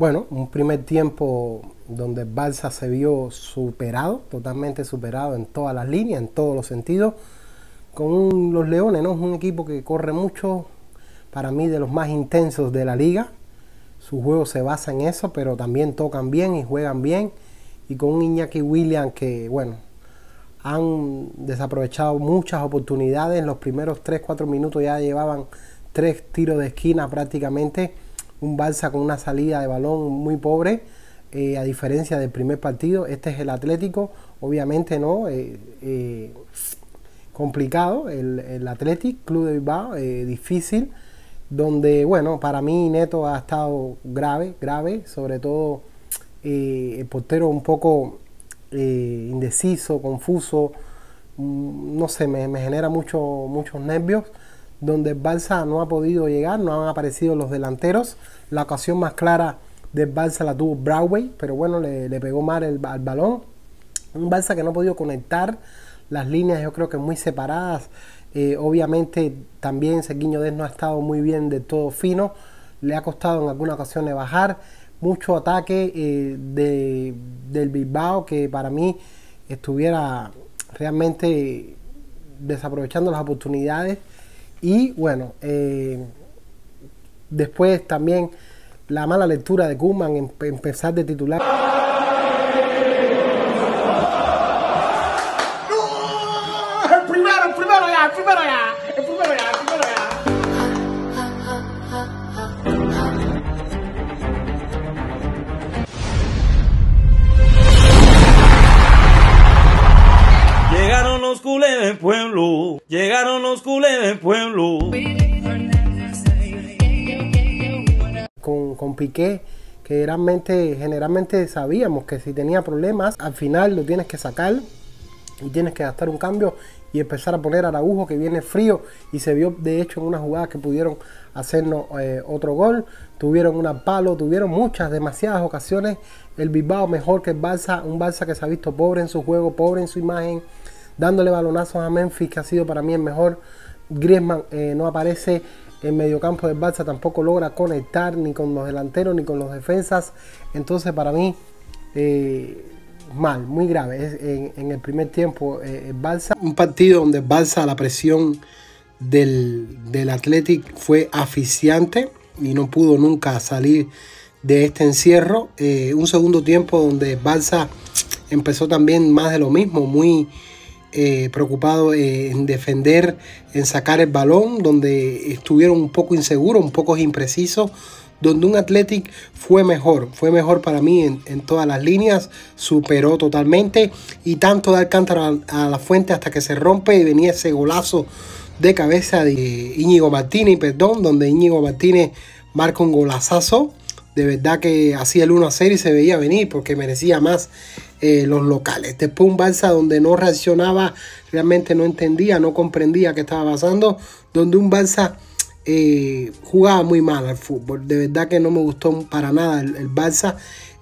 Bueno, un primer tiempo donde el Barça se vio superado, totalmente superado en todas las líneas, en todos los sentidos. Con los Leones, ¿no? Es un equipo que corre mucho, para mí de los más intensos de la liga. Su juego se basa en eso, pero también tocan bien y juegan bien. Y con un Iñaki Williams que, bueno, han desaprovechado muchas oportunidades. En los primeros 3-4 minutos ya llevaban tres tiros de esquina prácticamente un Barça con una salida de balón muy pobre, eh, a diferencia del primer partido. Este es el Atlético, obviamente no, eh, eh, complicado, el, el Atlético, Club de Bilbao, difícil, donde, bueno, para mí Neto ha estado grave, grave, sobre todo el portero un poco indeciso, confuso, mm, no sé, me, genera muchos nervios donde el Barça no ha podido llegar, no han aparecido los delanteros. La ocasión más clara del Barça la tuvo Broadway, pero bueno, le, pegó mal el, al balón. Un Barça que no ha podido conectar las líneas, yo creo que muy separadas. Eh, obviamente también Sequiño Des no ha estado muy bien de todo fino. Le ha costado en alguna ocasión de bajar. Mucho ataque eh, del Bilbao que para mí estuviera realmente desaprovechando las oportunidades y bueno, eh, después también la mala lectura de Kuman, en empezar de titular. ¡El primero, el primero ya, el primero ya! Llegaron los culés del pueblo. Con, con Piqué, que realmente generalmente sabíamos que si tenía problemas, al final lo tienes que sacar y tienes que gastar un cambio y empezar a poner a Araujo que viene frío y se vio de hecho en una jugada que pudieron hacernos eh, otro gol, tuvieron una palo, tuvieron muchas, demasiadas ocasiones el Bilbao mejor que el Barça, un Barça que se ha visto pobre en su juego, pobre en su imagen, dándole balonazos a Memphis, que ha sido para mí el mejor. Griezmann eh, no aparece en mediocampo del Barça, tampoco logra conectar ni con los delanteros ni con los defensas. Entonces, para mí, eh, mal, muy grave. en, el primer tiempo, eh, el Barça. Un partido donde el Barça la presión del, del Athletic fue asfixiante y no pudo nunca salir de este encierro. Eh, un segundo tiempo donde el Barça empezó también más de lo mismo, muy eh, preocupado en defender, en sacar el balón, donde estuvieron un poco inseguros, un poco imprecisos, donde un Athletic fue mejor, fue mejor para mí en, todas las líneas, superó totalmente y tanto de Alcántara a, a, la fuente hasta que se rompe y venía ese golazo de cabeza de Íñigo Martínez, perdón, donde Íñigo Martínez marca un golazazo de verdad que hacía el 1 a 0 y se veía venir porque merecía más eh, los locales. Después un balsa donde no reaccionaba, realmente no entendía, no comprendía qué estaba pasando, donde un balsa eh, jugaba muy mal al fútbol. De verdad que no me gustó para nada el, balsa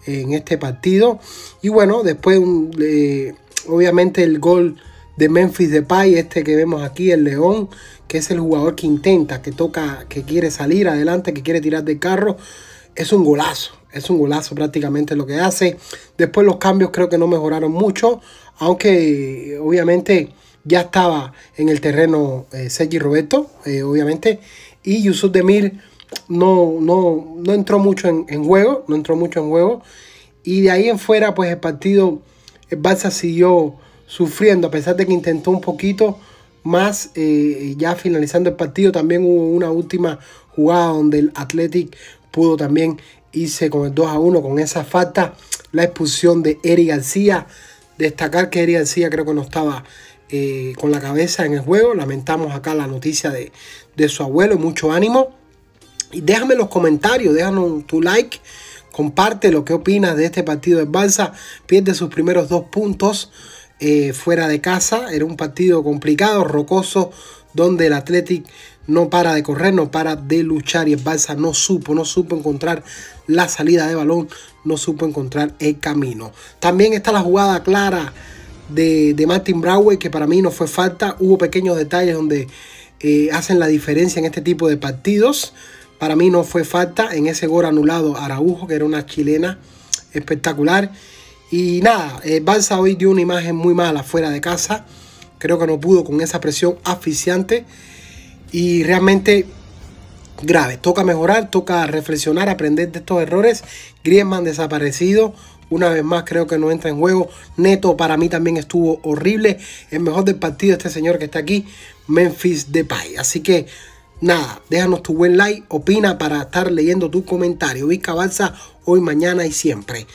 en este partido. Y bueno, después eh, obviamente el gol de Memphis Depay, este que vemos aquí, el León, que es el jugador que intenta, que toca, que quiere salir adelante, que quiere tirar de carro es un golazo. Es un golazo prácticamente lo que hace. Después los cambios creo que no mejoraron mucho. Aunque eh, obviamente ya estaba en el terreno eh, Sergi Roberto, eh, obviamente. Y Yusuf Demir no, no, entró mucho en, juego. No entró mucho en juego. Y de ahí en fuera, pues el partido, el Barça siguió sufriendo, a pesar de que intentó un poquito más. ya finalizando el partido, también hubo una última jugada donde el Athletic pudo también irse con el 2 a 1 con esa falta. La expulsión de Eric García. Destacar que Eric García creo que no estaba eh, con la cabeza en el juego. Lamentamos acá la noticia de, su abuelo. Mucho ánimo. Y déjame los comentarios, déjanos tu like. Comparte lo que opinas de este partido de Balsa. Pierde sus primeros dos puntos eh, fuera de casa. Era un partido complicado, rocoso, donde el Athletic no para de correr, no para de luchar y el Barça no supo, no supo encontrar la salida de balón, no supo encontrar el camino. También está la jugada clara de, Martin Braue que para mí no fue falta, hubo pequeños detalles donde eh, hacen la diferencia en este tipo de partidos. Para mí no fue falta en ese gol anulado a Araujo, que era una chilena espectacular. Y nada, el Barça hoy dio una imagen muy mala fuera de casa. Creo que no pudo con esa presión asfixiante y realmente grave. Toca mejorar, toca reflexionar, aprender de estos errores. Griezmann desaparecido. Una vez más creo que no entra en juego. Neto para mí también estuvo horrible. El mejor del partido este señor que está aquí, Memphis Depay. Así que nada, déjanos tu buen like, opina para estar leyendo tu comentario. Vizca Balsa hoy, mañana y siempre.